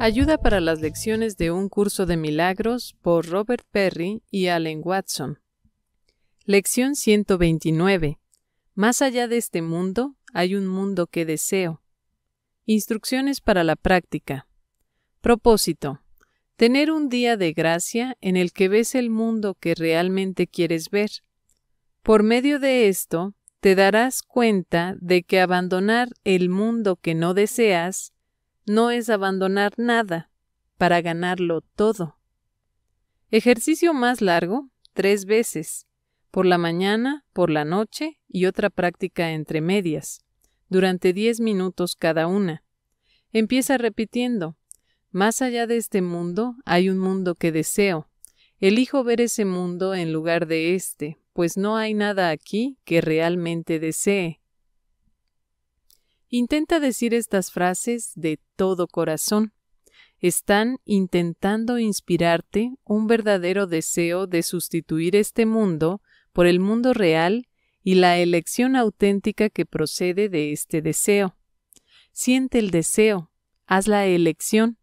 Ayuda para las lecciones de un curso de milagros por Robert Perry y Allen Watson. Lección 129. Más allá de este mundo hay un mundo que deseo. Instrucciones para la práctica. Propósito. Tener un día de gracia en el que ves el mundo que realmente quieres ver. Por medio de esto, te darás cuenta de que abandonar el mundo que no deseas no es abandonar nada para ganarlo todo. Ejercicio más largo, tres veces, por la mañana, por la noche y otra práctica entre medias, durante diez minutos cada una. Empieza repitiendo, más allá de este mundo hay un mundo que deseo. Elijo ver ese mundo en lugar de este, pues no hay nada aquí que realmente desee. Intenta decir estas frases de todo corazón. Están intentando inspirarte un verdadero deseo de sustituir este mundo por el mundo real y la elección auténtica que procede de este deseo. Siente el deseo, haz la elección.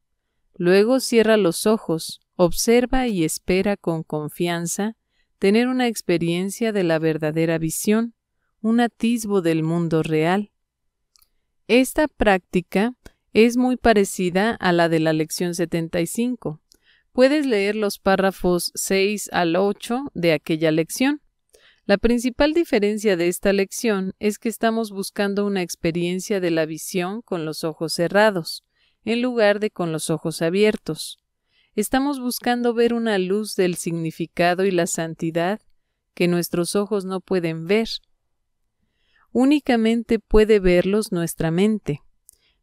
Luego cierra los ojos, observa y espera con confianza tener una experiencia de la verdadera visión, un atisbo del mundo real. Esta práctica es muy parecida a la de la lección 75. Puedes leer los párrafos 6 al 8 de aquella lección. La principal diferencia de esta lección es que estamos buscando una experiencia de la visión con los ojos cerrados, en lugar de con los ojos abiertos. Estamos buscando ver una luz del significado y la santidad que nuestros ojos no pueden ver, únicamente puede verlos nuestra mente.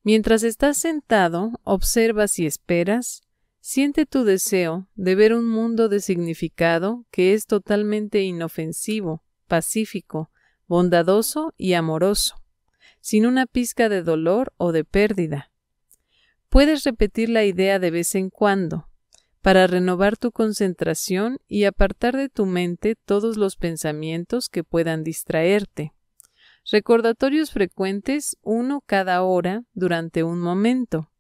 Mientras estás sentado, observas y esperas, siente tu deseo de ver un mundo de significado que es totalmente inofensivo, pacífico, bondadoso y amoroso, sin una pizca de dolor o de pérdida. Puedes repetir la idea de vez en cuando, para renovar tu concentración y apartar de tu mente todos los pensamientos que puedan distraerte. Recordatorios frecuentes, uno cada hora, durante un momento.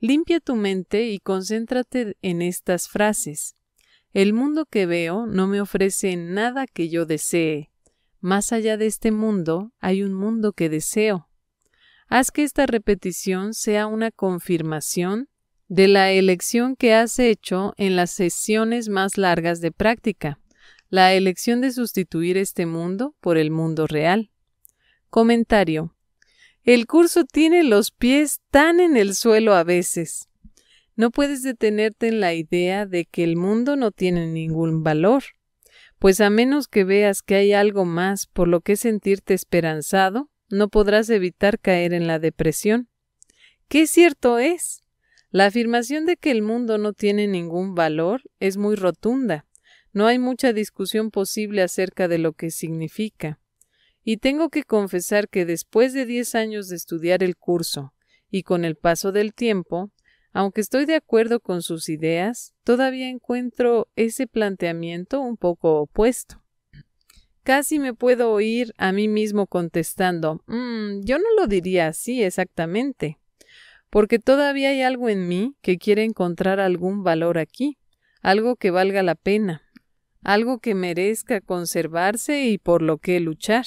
Limpia tu mente y concéntrate en estas frases. El mundo que veo no me ofrece nada que yo desee. Más allá de este mundo hay un mundo que deseo. Haz que esta repetición sea una confirmación de la elección que has hecho en las sesiones más largas de práctica, la elección de sustituir este mundo por el mundo real. Comentario. El curso tiene los pies tan en el suelo a veces. No puedes detenerte en la idea de que el mundo no tiene ningún valor, pues a menos que veas que hay algo más por lo que sentirte esperanzado, no podrás evitar caer en la depresión. ¿Qué cierto es? La afirmación de que el mundo no tiene ningún valor es muy rotunda. No hay mucha discusión posible acerca de lo que significa y tengo que confesar que después de diez años de estudiar el curso y con el paso del tiempo, aunque estoy de acuerdo con sus ideas, todavía encuentro ese planteamiento un poco opuesto. Casi me puedo oír a mí mismo contestando mm, yo no lo diría así exactamente, porque todavía hay algo en mí que quiere encontrar algún valor aquí, algo que valga la pena, algo que merezca conservarse y por lo que luchar.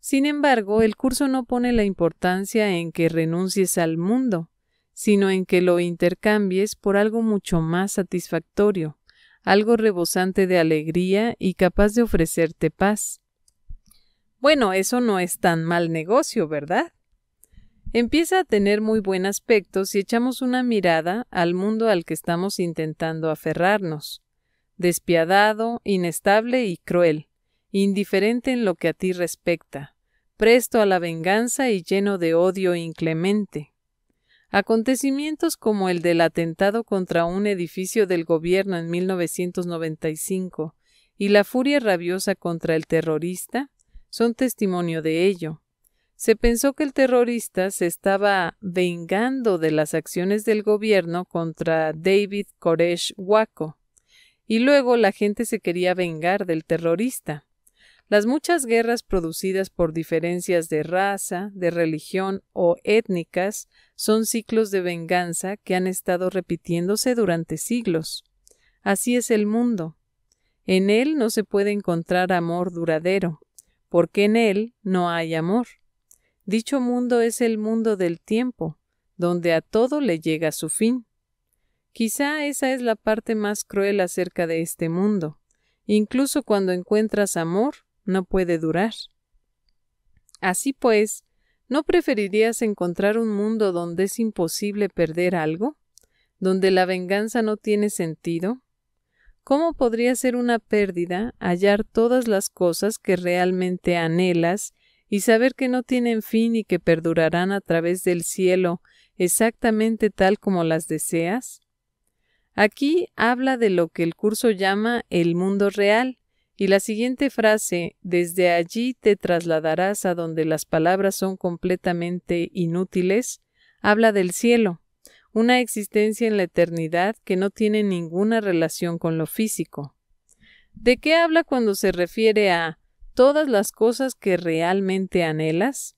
Sin embargo, el curso no pone la importancia en que renuncies al mundo, sino en que lo intercambies por algo mucho más satisfactorio, algo rebosante de alegría y capaz de ofrecerte paz. Bueno, eso no es tan mal negocio, ¿verdad? Empieza a tener muy buen aspecto si echamos una mirada al mundo al que estamos intentando aferrarnos, despiadado, inestable y cruel indiferente en lo que a ti respecta, presto a la venganza y lleno de odio inclemente. Acontecimientos como el del atentado contra un edificio del gobierno en 1995 y la furia rabiosa contra el terrorista son testimonio de ello. Se pensó que el terrorista se estaba vengando de las acciones del gobierno contra David Koresh Waco, y luego la gente se quería vengar del terrorista. Las muchas guerras producidas por diferencias de raza, de religión o étnicas son ciclos de venganza que han estado repitiéndose durante siglos. Así es el mundo. En él no se puede encontrar amor duradero, porque en él no hay amor. Dicho mundo es el mundo del tiempo, donde a todo le llega su fin. Quizá esa es la parte más cruel acerca de este mundo. Incluso cuando encuentras amor, no puede durar. Así pues, ¿no preferirías encontrar un mundo donde es imposible perder algo? ¿Donde la venganza no tiene sentido? ¿Cómo podría ser una pérdida hallar todas las cosas que realmente anhelas y saber que no tienen fin y que perdurarán a través del cielo exactamente tal como las deseas? Aquí habla de lo que el curso llama el mundo real, y la siguiente frase, desde allí te trasladarás a donde las palabras son completamente inútiles, habla del cielo, una existencia en la eternidad que no tiene ninguna relación con lo físico. ¿De qué habla cuando se refiere a todas las cosas que realmente anhelas?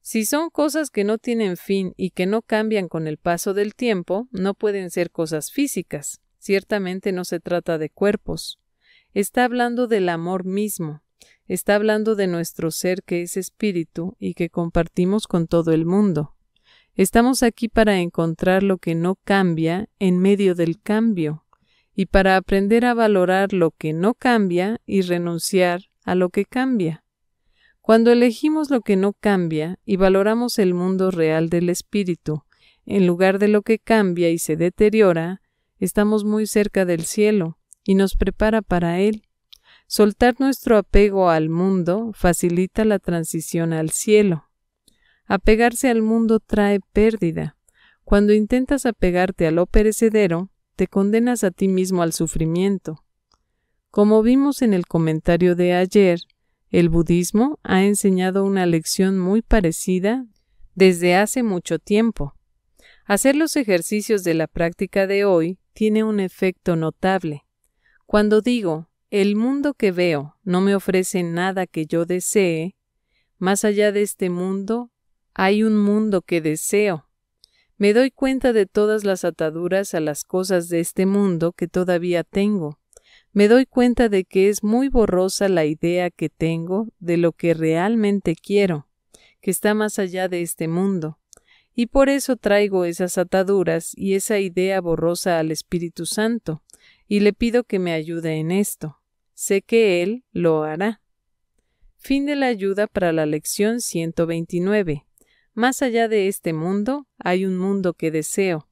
Si son cosas que no tienen fin y que no cambian con el paso del tiempo, no pueden ser cosas físicas. Ciertamente no se trata de cuerpos. Está hablando del amor mismo, está hablando de nuestro ser que es espíritu y que compartimos con todo el mundo. Estamos aquí para encontrar lo que no cambia en medio del cambio y para aprender a valorar lo que no cambia y renunciar a lo que cambia. Cuando elegimos lo que no cambia y valoramos el mundo real del espíritu, en lugar de lo que cambia y se deteriora, estamos muy cerca del cielo, y nos prepara para Él. Soltar nuestro apego al mundo facilita la transición al cielo. Apegarse al mundo trae pérdida. Cuando intentas apegarte a lo perecedero, te condenas a ti mismo al sufrimiento. Como vimos en el comentario de ayer, el budismo ha enseñado una lección muy parecida desde hace mucho tiempo. Hacer los ejercicios de la práctica de hoy tiene un efecto notable. Cuando digo, el mundo que veo no me ofrece nada que yo desee, más allá de este mundo, hay un mundo que deseo. Me doy cuenta de todas las ataduras a las cosas de este mundo que todavía tengo. Me doy cuenta de que es muy borrosa la idea que tengo de lo que realmente quiero, que está más allá de este mundo. Y por eso traigo esas ataduras y esa idea borrosa al Espíritu Santo, y le pido que me ayude en esto. Sé que Él lo hará. Fin de la ayuda para la lección 129. Más allá de este mundo hay un mundo que deseo.